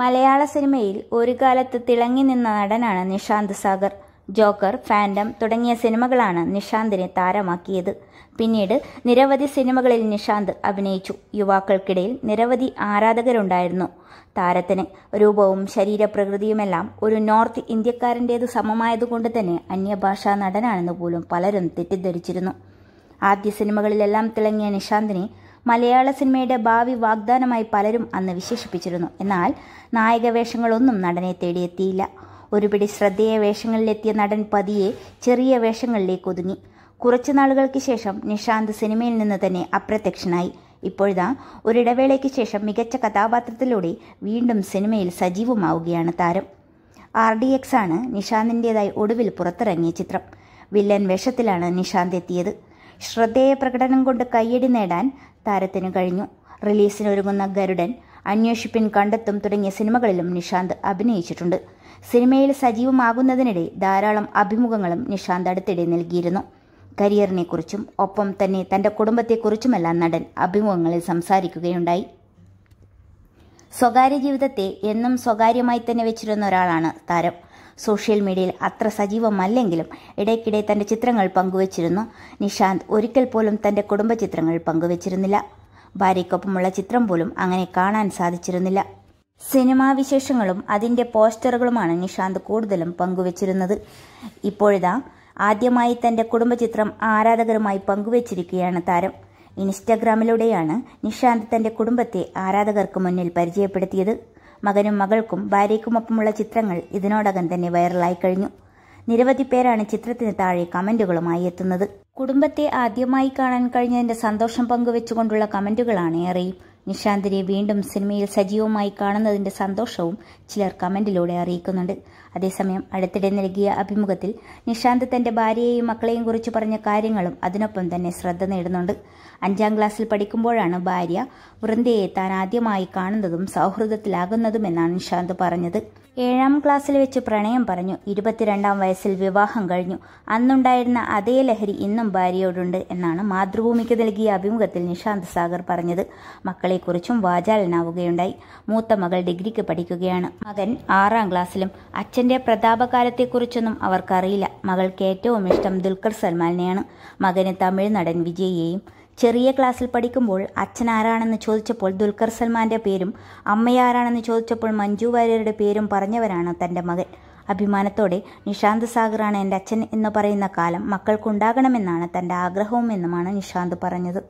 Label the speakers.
Speaker 1: മലയാള സിനിമയിൽ ഒരു കാലത്ത് തിളങ്ങി നിന്ന നടനാണ് നിഷാന്ത് സാഗർ ജോക്കർ ഫാൻഡം തുടങ്ങിയ സിനിമകളാണ് നിഷാന്തിനെ താരമാക്കിയത് പിന്നീട് നിരവധി സിനിമകളിൽ നിഷാന്ത് അഭിനയിച്ചു യുവാക്കൾക്കിടയിൽ നിരവധി ആരാധകരുണ്ടായിരുന്നു താരത്തിന് രൂപവും ശരീരപ്രകൃതിയുമെല്ലാം ഒരു നോർത്ത് ഇന്ത്യക്കാരൻ്റേത് സമമായതുകൊണ്ട് തന്നെ അന്യഭാഷാ നടനാണെന്ന് പോലും പലരും തെറ്റിദ്ധരിച്ചിരുന്നു ആദ്യ സിനിമകളിലെല്ലാം തിളങ്ങിയ നിഷാന്തിനെ മലയാള സിനിമയുടെ ഭാവി വാഗ്ദാനമായി പലരും അന്ന് വിശേഷിപ്പിച്ചിരുന്നു എന്നാൽ നായക വേഷങ്ങളൊന്നും നടനെ തേടിയെത്തിയില്ല ഒരുപിടി ശ്രദ്ധേയ വേഷങ്ങളിലെത്തിയ നടൻ പതിയെ ചെറിയ വേഷങ്ങളിലേക്ക് ഒതുങ്ങി കുറച്ചു നാളുകൾക്ക് ശേഷം നിഷാന്ത് സിനിമയിൽ നിന്ന് തന്നെ അപ്രത്യക്ഷനായി ഇപ്പോഴിതാ ഒരിടവേളയ്ക്ക് ശേഷം മികച്ച കഥാപാത്രത്തിലൂടെ വീണ്ടും സിനിമയിൽ സജീവമാവുകയാണ് താരം ആർ ഡി എക്സ് ആണ് നിഷാന്തിൻ്റെതായി ഒടുവിൽ പുറത്തിറങ്ങിയ ചിത്രം വില്ലൻ വേഷത്തിലാണ് നിഷാന്ത് എത്തിയത് ശ്രദ്ധേയ പ്രകടനം കൊണ്ട് കയ്യടി നേടാൻ താരത്തിന് കഴിഞ്ഞു റിലീസിനൊരുങ്ങുന്ന ഗരുഡൻ അന്വേഷിപ്പിൻ കണ്ടെത്തും തുടങ്ങിയ സിനിമകളിലും നിഷാന്ത് അഭിനയിച്ചിട്ടുണ്ട് സിനിമയിൽ സജീവമാകുന്നതിനിടെ ധാരാളം അഭിമുഖങ്ങളും നിഷാന്ത് അടുത്തിടെ നൽകിയിരുന്നു കരിയറിനെക്കുറിച്ചും ഒപ്പം തന്നെ തൻ്റെ കുടുംബത്തെക്കുറിച്ചുമെല്ലാം നടൻ അഭിമുഖങ്ങളിൽ സംസാരിക്കുകയുണ്ടായി സ്വകാര്യ ജീവിതത്തെ എന്നും സ്വകാര്യമായി തന്നെ വെച്ചിരുന്ന ഒരാളാണ് താരം സോഷ്യൽ മീഡിയയിൽ അത്ര സജീവമല്ലെങ്കിലും ഇടയ്ക്കിടെ തൻ്റെ ചിത്രങ്ങൾ പങ്കുവച്ചിരുന്നു നിഷാന്ത് ഒരിക്കൽ പോലും തൻ്റെ കുടുംബ ചിത്രങ്ങൾ പങ്കുവച്ചിരുന്നില്ല ഭാര്യയ്ക്കൊപ്പമുള്ള ചിത്രം പോലും അങ്ങനെ കാണാൻ സാധിച്ചിരുന്നില്ല സിനിമാ വിശേഷങ്ങളും അതിൻ്റെ പോസ്റ്ററുകളുമാണ് നിഷാന്ത് കൂടുതലും പങ്കുവച്ചിരുന്നത് ഇപ്പോഴിതാ ആദ്യമായി തൻ്റെ കുടുംബചിത്രം ആരാധകരുമായി പങ്കുവച്ചിരിക്കുകയാണ് താരം ഇൻസ്റ്റഗ്രാമിലൂടെയാണ് നിഷാന്ത് തന്റെ കുടുംബത്തെ ആരാധകർക്ക് മുന്നിൽ പരിചയപ്പെടുത്തിയത് മകനും മകൾക്കും ഭാര്യയ്ക്കുമൊപ്പമുള്ള ചിത്രങ്ങൾ ഇതിനോടകം തന്നെ വൈറലായി കഴിഞ്ഞു നിരവധി പേരാണ് ചിത്രത്തിന് താഴെ കമന്റുകളുമായി എത്തുന്നത് കുടുംബത്തെ ആദ്യമായി കാണാൻ കഴിഞ്ഞതിന്റെ സന്തോഷം പങ്കുവെച്ചുകൊണ്ടുള്ള കമന്റുകളാണ് ഏറെയും നിഷാന്തിനെ വീണ്ടും സിനിമയിൽ സജീവമായി കാണുന്നതിന്റെ സന്തോഷവും ചിലർ കമന്റിലൂടെ അറിയിക്കുന്നുണ്ട് അതേസമയം അടുത്തിടെ നൽകിയ അഭിമുഖത്തിൽ നിഷാന്ത് തന്റെ ഭാര്യയെയും മക്കളെയും കുറിച്ച് പറഞ്ഞ കാര്യങ്ങളും അതിനൊപ്പം തന്നെ ശ്രദ്ധ നേടുന്നുണ്ട് അഞ്ചാം ക്ലാസ്സിൽ പഠിക്കുമ്പോഴാണ് ഭാര്യ വൃന്ദയെ താൻ ആദ്യമായി കാണുന്നതും സൗഹൃദത്തിലാകുന്നതുമെന്നാണ് നിഷാന്ത് പറഞ്ഞത് ഏഴാം ക്ലാസ്സിൽ വെച്ച് പ്രണയം പറഞ്ഞു ഇരുപത്തിരണ്ടാം വയസ്സിൽ വിവാഹം കഴിഞ്ഞു അന്നുണ്ടായിരുന്ന അതേ ലഹരി ഇന്നും ഭാര്യയോടുണ്ട് എന്നാണ് മാതൃഭൂമിക്ക് നൽകിയ അഭിമുഖത്തിൽ നിഷാന്ത് സാഗർ പറഞ്ഞത് മക്കളെക്കുറിച്ചും വാചാലനാവുകയുണ്ടായി മൂത്ത മകൾ ഡിഗ്രിക്ക് പഠിക്കുകയാണ് മകൻ ആറാം ക്ലാസ്സിലും അച്ഛൻ അദ്ദേഹത്തിന്റെ പ്രതാപകാലത്തെക്കുറിച്ചൊന്നും അവർക്കറിയില്ല മകൾക്ക് ഏറ്റവും ഇഷ്ടം ദുൽഖർ സൽമാനെയാണ് മകന് തമിഴ് നടൻ വിജയെയും ചെറിയ ക്ലാസ്സിൽ പഠിക്കുമ്പോൾ അച്ഛൻ ആരാണെന്ന് ചോദിച്ചപ്പോൾ ദുൽഖർ സൽമാന്റെ പേരും അമ്മയാരാണെന്ന് ചോദിച്ചപ്പോൾ മഞ്ജു വാര്യരുടെ പേരും പറഞ്ഞവരാണ് തന്റെ മകൻ അഭിമാനത്തോടെ നിഷാന്ത് സാഗറാണ് എൻ്റെ അച്ഛൻ എന്ന് പറയുന്ന കാലം മക്കൾക്കുണ്ടാകണമെന്നാണ് തൻ്റെ എന്നുമാണ് നിഷാന്ത് പറഞ്ഞത്